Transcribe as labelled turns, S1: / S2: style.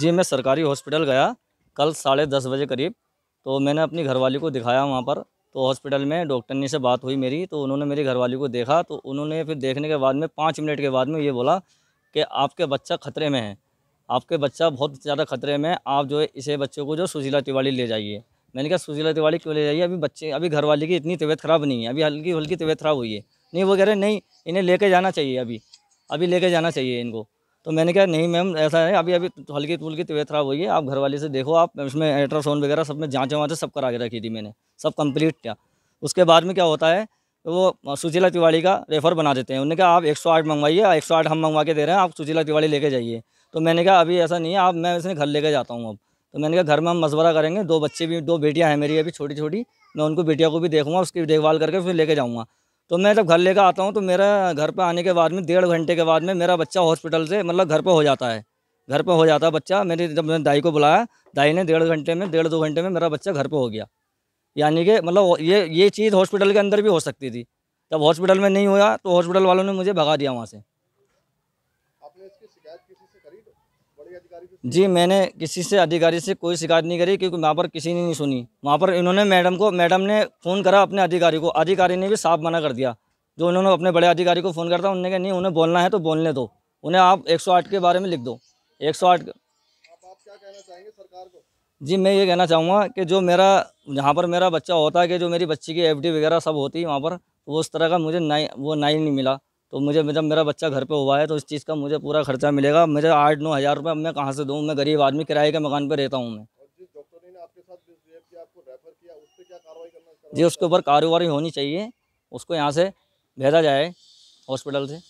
S1: जी मैं सरकारी हॉस्पिटल गया कल साढ़े दस बजे करीब तो मैंने अपनी घरवाली को दिखाया वहाँ पर तो हॉस्पिटल में डॉक्टरनी से बात हुई मेरी तो उन्होंने मेरी घरवाली को देखा तो उन्होंने फिर देखने के बाद में पाँच मिनट के बाद में ये बोला कि आपके बच्चा खतरे में है आपके बच्चा बहुत ज़्यादा खतरे में है आप जो है इसे बच्चों को जो सुशीला तिवाड़ी ले जाइए मैंने कहा सुशीला तिवाड़ी क्यों ले जाइए अभी बच्चे अभी घरवाली की इतनी तबीयत ख़राब नहीं है अभी हल्की हल्की तबीयत ख़राब हुई है नहीं वो कह रहे नहीं इन्हें लेके जाना चाहिए अभी अभी लेके जाना चाहिए इनको तो मैंने कहा नहीं मैम ऐसा है अभी अभी हल्की फुल्की तबियत खराब हुई है आप घर वाले से देखो आप उसमें अल्ट्रासाउंड वगैरह सब में जाँचें वाँचें सब करा के रखी थी मैंने सब कंप्लीट किया उसके बाद में क्या होता है वो सुशीला तिवाड़ी का रेफ़र बना देते हैं उन्होंने कहा आप 108 मंगवाइए एक सौ आठ हम मंगवा के दे रहे हैं आप सुशीला तिवाड़ी लेके जाइए तो मैंने कहा अभी ऐसा नहीं है आप मैं इसने घर लेके जाता हूँ अब तो मैंने कहा घर में हम मशवरा करेंगे दो बच्चे भी दो बेटियाँ हैं मेरी अभी छोटी छोटी मैं उनको बेटिया को भी देखूँगा उसकी देखभाल करके फिर लेके जाऊँगा तो मैं जब घर लेकर आता हूँ तो मेरा घर पर आने के बाद में डेढ़ घंटे के बाद में मेरा बच्चा हॉस्पिटल से मतलब घर पर हो जाता है घर पर हो जाता है बच्चा मेरे जब मैंने दाई को बुलाया दाई ने डेढ़ घंटे में डेढ़ दो घंटे में मेरा बच्चा घर पर हो गया यानी कि मतलब ये ये चीज़ हॉस्पिटल के अंदर भी हो सकती थी जब हॉस्पिटल में नहीं हुआ तो हॉस्पिटल वालों ने मुझे भगा दिया वहाँ से जी मैंने किसी से अधिकारी से कोई शिकायत नहीं करी क्योंकि वहाँ पर किसी ने नहीं सुनी वहाँ पर इन्होंने मैडम को मैडम ने फ़ोन करा अपने अधिकारी को अधिकारी ने भी साफ मना कर दिया जो उन्होंने अपने बड़े अधिकारी को फ़ोन करता उन्होंने कहा नहीं उन्हें बोलना है तो बोलने दो उन्हें आप एक के बारे में लिख दो एक सौ आठ जी मैं ये कहना चाहूँगा कि जो मेरा जहाँ पर मेरा बच्चा होता है कि जो मेरी बच्ची की एफ वगैरह सब होती है वहाँ पर वो तो उस तरह का मुझे नाई वो नाई नहीं मिला तो मुझे जब मेरा बच्चा घर पे हुआ है तो इस चीज़ का मुझे पूरा खर्चा मिलेगा मुझे आठ नौ हज़ार रुपये मैं कहाँ से दूँ मैं गरीब आदमी किराए के मकान पर रहता हूँ मैं जी उसके ऊपर कार्रवाई होनी चाहिए उसको यहाँ से भेजा जाए हॉस्पिटल से